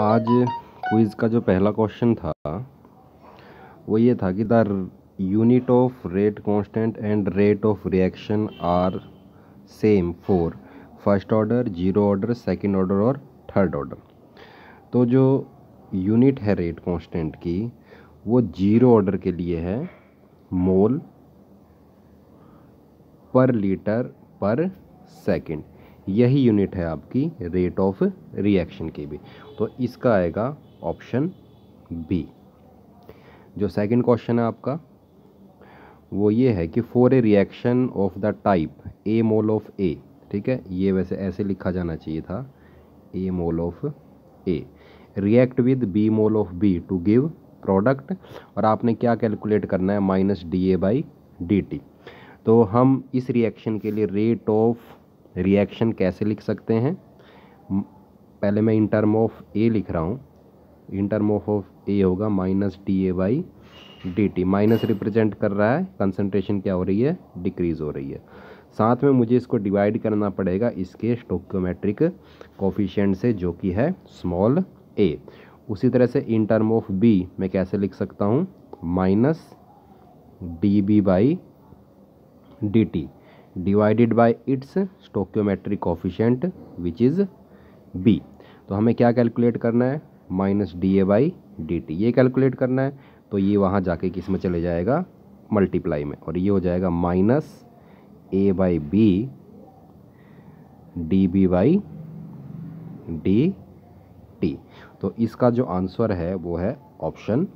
आज क्विज़ का जो पहला क्वेश्चन था वो ये था कि the unit of rate constant and rate of reaction are same for first order zero order second order और थर्ड ऑर्डर तो जो यूनिट है रेट कांस्टेंट की वो जीरो ऑर्डर के लिए है मोल पर लीटर पर सेकंड यही यूनिट है आपकी रेट ऑफ रिएक्शन की भी तो इसका आएगा ऑप्शन बी जो सेकंड क्वेश्चन है आपका वो ये है कि for a reaction of the type A mole of A ठीक है ये वैसे ऐसे लिखा जाना चाहिए था A mole of A react with B mole of B to give product और आपने क्या कैलकुलेट करना है minus D A by D T तो हम इस रिएक्शन के लिए रेट ऑफ रिएक्शन कैसे लिख सकते हैं पहले मैं इंटर्म ऑफ ए लिख रहा हूँ इंटर्म ऑफ ऑफ ए होगा minus D A by D T minus represent कर रहा है कंसनट्रेशन क्या हो रही है डिक्रीज़ हो रही है साथ में मुझे इसको डिवाइड करना पड़ेगा इसके स्टोक्योमेट्रिक कोफिशियंट से जो कि है स्मॉल ए उसी तरह से इन टर्म ऑफ बी मैं कैसे लिख सकता हूँ minus D B by D T divided by its stoichiometric coefficient which is B तो हमें क्या कैलकुलेट करना है minus D A by D T ये कैलकुलेट करना है तो ये वहाँ जाके किस में चले जाएगा मल्टीप्लाई में और ये हो जाएगा minus A by B D B by D T तो इसका जो आंसर है वो है ऑप्शन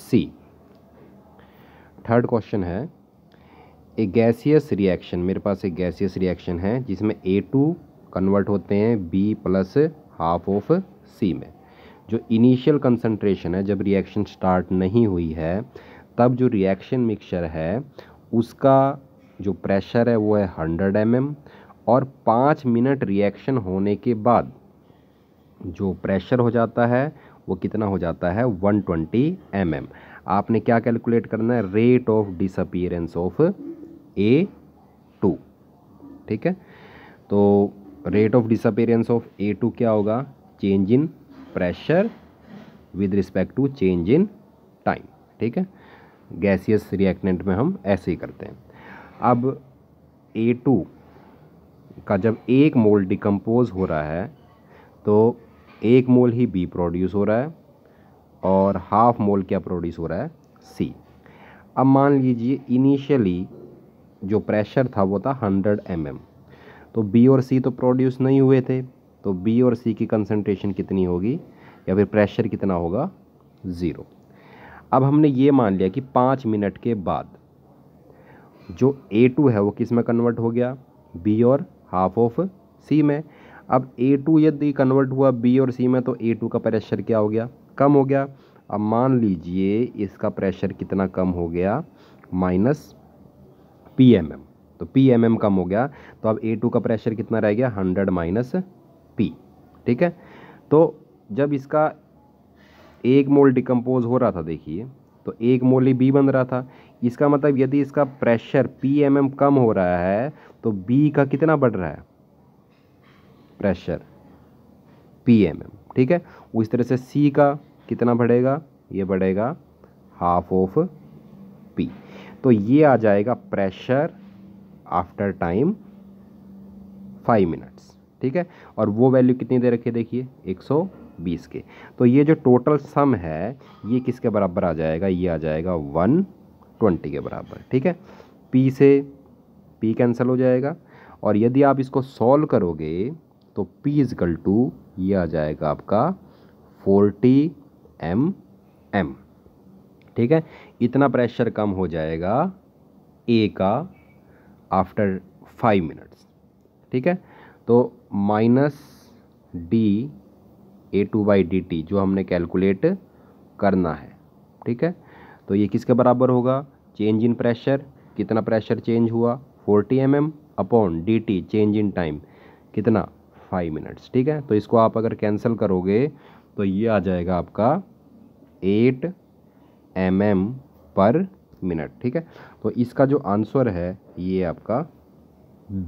सी थर्ड क्वेश्चन है ए गैसियस रिएक्शन मेरे पास एक गैसियस रिएक्शन है जिसमें ए टू कन्वर्ट होते हैं B plus half of C में जो इनिशियल कंसनट्रेशन है जब रिएक्शन स्टार्ट नहीं हुई है तब जो रिएक्शन मिक्सचर है उसका जो प्रेशर है वो है हंड्रेड एम mm और पाँच मिनट रिएक्शन होने के बाद जो प्रेशर हो जाता है वो कितना हो जाता है 120 ट्वेंटी mm. आपने क्या कैलकुलेट करना है rate of disappearance of A two ठीक है तो rate of disappearance of A two क्या होगा change in pressure with respect to change in time ठीक है गैसियस रिएक्टेंट में हम ऐसे ही करते हैं अब ए टू का जब एक मोल डिकम्पोज हो रहा है तो एक मोल ही बी प्रोड्यूस हो रहा है और हाफ मोल क्या प्रोड्यूस हो रहा है सी अब मान लीजिए इनिशियली जो प्रेशर था वो था हंड्रेड एम mm. तो बी और सी तो प्रोड्यूस नहीं हुए थे तो बी और सी की कंसनट्रेशन कितनी होगी या फिर प्रेशर कितना होगा ज़ीरो अब हमने ये मान लिया कि पाँच मिनट के बाद जो ए टू है वो किस में कन्वर्ट हो गया बी और हाफ ऑफ सी में अब ए टू यदि कन्वर्ट हुआ बी और सी में तो ए टू का प्रेशर क्या हो गया कम हो गया अब मान लीजिए इसका प्रेशर कितना कम हो गया माइनस पी एम एम तो पी एम एम कम हो गया तो अब ए टू का प्रेशर कितना रह गया हंड्रेड माइनस पी ठीक है तो जब इसका एक मोल डिकम्पोज हो रहा था देखिए तो एक मोल ही बी बन रहा था इसका मतलब यदि इसका प्रेशर पी एम एम कम हो रहा है तो बी का कितना बढ़ रहा है प्रेशर पी एम एम ठीक है उस तरह से सी का कितना बढ़ेगा ये बढ़ेगा हाफ ऑफ पी तो ये आ जाएगा pressure after time five minutes ठीक है और वो वैल्यू कितनी दे रखी है देखिए 120 के तो ये जो टोटल सम है ये किसके बराबर आ जाएगा ये आ जाएगा 120 के बराबर ठीक है पी से पी कैंसिल हो जाएगा और यदि आप इसको सॉल्व करोगे तो पी इजकल टू ये आ जाएगा आपका 40 एम एम ठीक है इतना प्रेशर कम हो जाएगा ए का आफ्टर फाइव मिनट्स ठीक है तो minus D A two by D T जो हमने कैलकुलेट करना है ठीक है तो ये किसके बराबर होगा चेंज इन प्रेशर कितना प्रेशर चेंज हुआ 40 M M upon D T change in time कितना फाइव मिनट्स ठीक है तो इसको आप अगर कैंसिल करोगे तो ये आ जाएगा आपका eight M M per minute ठीक है तो इसका जो आंसर है ये आपका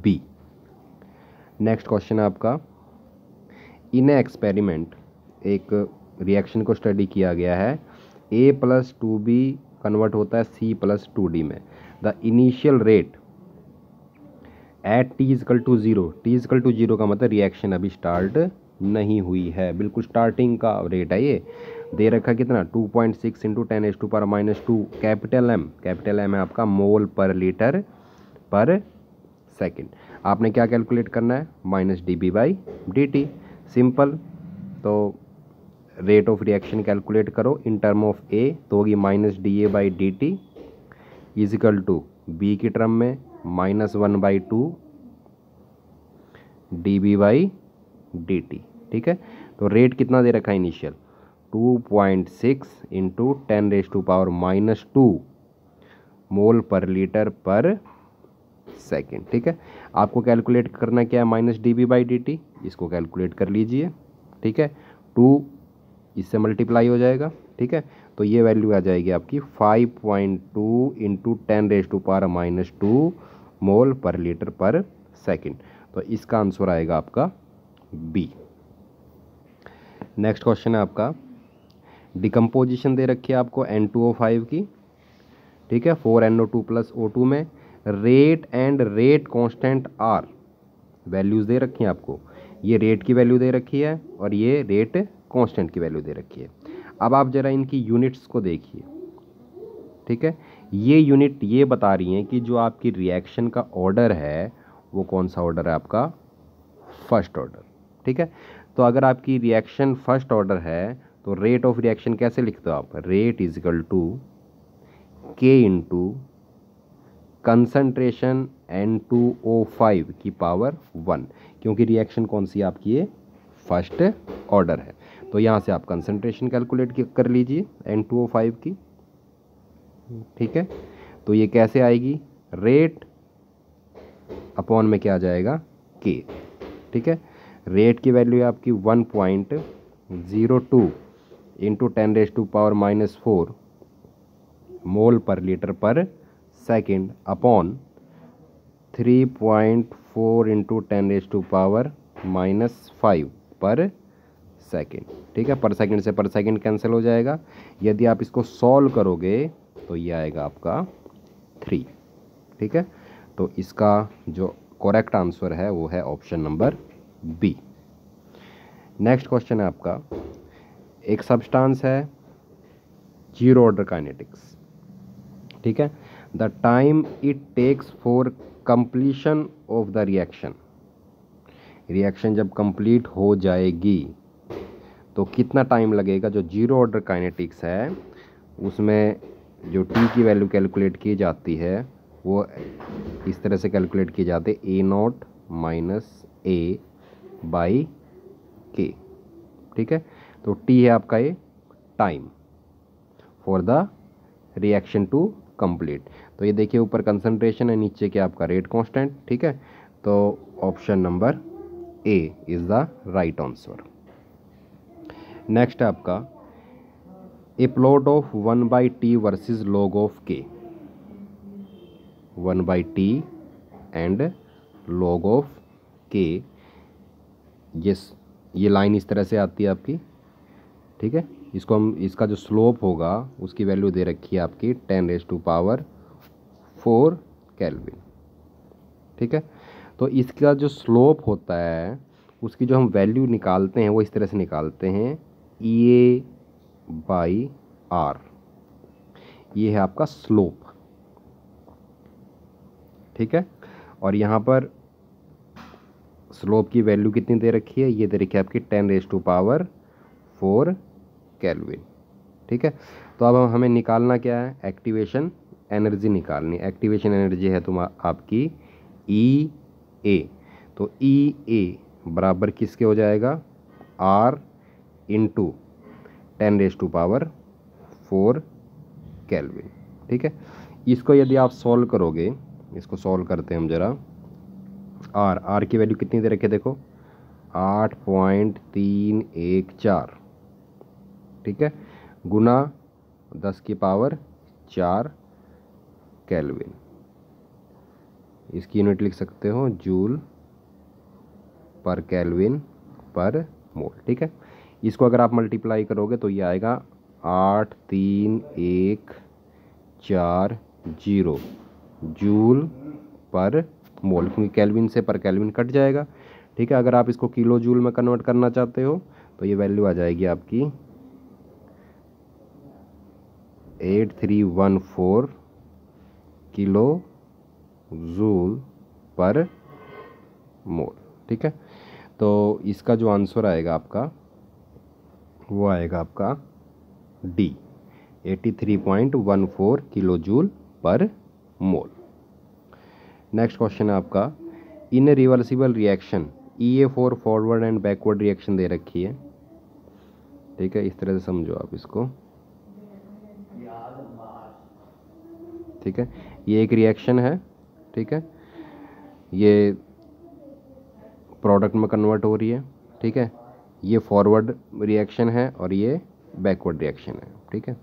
बी नेक्स्ट क्वेश्चन है आपका इन एक्सपेरिमेंट एक रिएक्शन को स्टडी किया गया है A plus two B convert होता है सी प्लस टू डी में the initial rate at T equal to zero T equal to zero का मतलब रिएक्शन अभी स्टार्ट नहीं हुई है बिल्कुल स्टार्टिंग का रेट है ये दे रखा कितना two point six into ten S to पर minus two capital M capital M है आपका मोल पर लीटर पर सेकेंड आपने क्या कैलकुलेट करना है minus D B by D T simple तो रेट ऑफ रिएक्शन कैलकुलेट करो इन टर्म ऑफ ए तो होगी minus D A by D T equal to B की टर्म में minus one by two D B by D T ठीक है तो rate कितना दे रखा है initial two point six into ten raise to power minus two mole per litre per second ठीक है आपको कैलकुलेट करना क्या है minus D B by D T इसको कैलकुलेट कर लीजिए ठीक है टू इससे मल्टीप्लाई हो जाएगा ठीक है तो ये वैल्यू आ जाएगी आपकी five point two into ten raise to power minus two mole per litre per second तो इसका आंसर आएगा आपका बी नेक्स्ट क्वेश्चन है आपका डिकम्पोजिशन दे रखी है आपको एन टू ओ फाइव की ठीक है four N O two plus O two में rate and rate constant are values दे रखी हैं आपको ये रेट की वैल्यू दे रखी है और ये रेट कांस्टेंट की वैल्यू दे रखी है अब आप ज़रा इनकी यूनिट्स को देखिए ठीक है ये यूनिट ये बता रही हैं कि जो आपकी रिएक्शन का ऑर्डर है वो कौन सा ऑर्डर है आपका फर्स्ट ऑर्डर ठीक है तो अगर आपकी रिएक्शन फर्स्ट ऑर्डर है तो रेट ऑफ रिएक्शन कैसे लिखते हो आप rate equal to K into concentration N two O five की पावर वन क्योंकि रिएक्शन कौन सी आपकी है फर्स्ट ऑर्डर है तो यहाँ से आप कंसनट्रेशन कैलकुलेट कर लीजिए एन टू ओ फाइव की ठीक है तो ये कैसे आएगी रेट अपॉन में क्या आ जाएगा के ठीक है रेट की वैल्यू है आपकी one point zero two into ten raise to power minus four mole per litre per second upon three point four into ten raise to power minus five per second ठीक है पर second से पर second cancel हो जाएगा यदि आप इसको सॉल्व करोगे तो ये आएगा आपका थ्री ठीक है तो इसका जो करेक्ट आंसर है वो है option number B next question है आपका एक सब्सटेंस है जीरो ऑर्डर काइनेटिक्स ठीक है the time it takes for completion of the reaction reaction जब कंप्लीट हो जाएगी तो कितना टाइम लगेगा जो जीरो ऑर्डर काइनेटिक्स है उसमें जो टी की वैल्यू कैलकुलेट की जाती है वो इस तरह से कैलकुलेट की जाती है A naught minus A by K ठीक है तो टी है आपका ये time for the reaction to complete तो ये देखिए ऊपर कंसनट्रेशन है नीचे के आपका रेट कांस्टेंट ठीक है तो option number A is the right answer next आपका A plot of one by T versus log of K one by T and log of K yes ये लाइन इस तरह से आती है आपकी ठीक है इसको हम इसका जो स्लोप होगा उसकी वैल्यू दे रखी है आपकी ten raise to power four kelvin ठीक है तो इसका जो स्लोप होता है उसकी जो हम वैल्यू निकालते हैं वो इस तरह से निकालते हैं ए बाई आर ये है आपका स्लोप ठीक है और यहाँ पर स्लोप की वैल्यू कितनी दे रखी है ये दे रखी है आपकी ten raise to power four kelvin ठीक है तो अब हमें निकालना क्या है एक्टिवेशन एनर्जी निकालनी एक्टिवेशन एनर्जी है तुम आपकी ई e ए तो ई e ए बराबर किसके हो जाएगा R into ten raise to power four kelvin ठीक है इसको यदि आप सॉल्व करोगे इसको सॉल्व करते हैं हम ज़रा आर आर की वैल्यू कितनी दे रखी है देखो आठ पॉइंट तीन एक चार ठीक है गुना दस की पावर चार कैलविन इसकी यूनिट लिख सकते हो जूल पर कैलविन पर मोल ठीक है इसको अगर आप मल्टीप्लाई करोगे तो ये आएगा आठ तीन एक चार जीरो जूल पर मोल क्योंकि कैलविन से पर कैलविन कट जाएगा ठीक है अगर आप इसको किलो जूल में कन्वर्ट करना चाहते हो तो ये वैल्यू आ जाएगी आपकी eight three one four kilo joule per mole ठीक है तो इसका जो आंसर आएगा आपका वो आएगा आपका the eighty three point one four kilo joule per mole next question है आपका in reversible reaction E e A for forward and backward reaction दे रखी है ठीक है इस तरह से समझो आप इसको ठीक है ये एक रिएक्शन है ठीक है ये प्रोडक्ट में कन्वर्ट हो रही है ठीक है ये फॉरवर्ड रिएक्शन है और ये बैकवर्ड रिएक्शन है ठीक है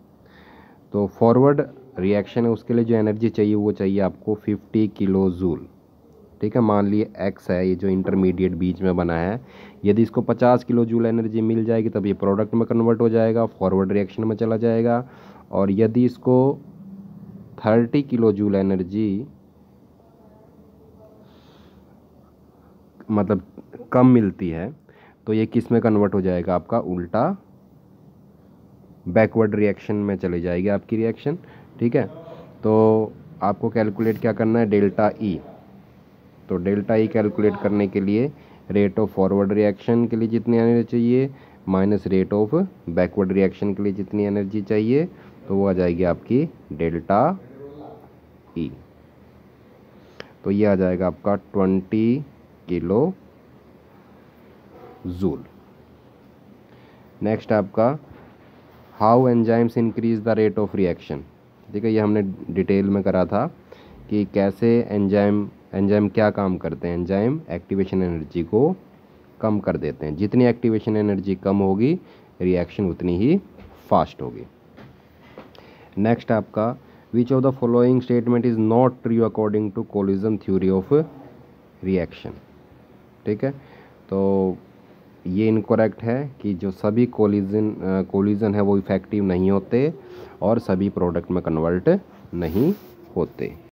तो फॉरवर्ड रिएक्शन है उसके लिए जो एनर्जी चाहिए वो चाहिए आपको 50 किलो जूल ठीक है मान लिए एक्स है ये जो इंटरमीडिएट बीच में बना है यदि इसको 50 किलो जूल एनर्जी मिल जाएगी तब ये प्रोडक्ट में कन्वर्ट हो जाएगा फॉरवर्ड रिएक्शन में चला जाएगा और यदि इसको थर्टी किलो जूल एनर्जी मतलब कम मिलती है तो ये किस में कन्वर्ट हो जाएगा आपका उल्टा बैकवर्ड रिएक्शन में चली जाएगी आपकी रिएक्शन ठीक है तो आपको कैलकुलेट क्या करना है डेल्टा ई e. तो डेल्टा ई e कैलकुलेट करने के लिए रेट ऑफ फॉरवर्ड रिएक्शन के लिए जितनी एनर्जी चाहिए minus rate of backward reaction के लिए जितनी एनर्जी चाहिए तो वो आ जाएगी आपकी डेल्टा ई e. तो ये आ जाएगा आपका ट्वेंटी किलो जूल नेक्स्ट आपका how enzymes increase the rate of reaction ठीक है ये हमने डिटेल में करा था कि कैसे एंजाइम एंजाइम क्या काम करते हैं एंजाइम एक्टिवेशन एनर्जी को कम कर देते हैं जितनी एक्टिवेशन एनर्जी कम होगी रिएक्शन उतनी ही फास्ट होगी नेक्स्ट आपका which of the following statement is not true according to collision theory of reaction ठीक है तो ये इनकोरेक्ट है कि जो सभी कोलिजन कोलिजन है वो इफ़ेक्टिव नहीं होते और सभी प्रोडक्ट में कन्वर्ट नहीं होते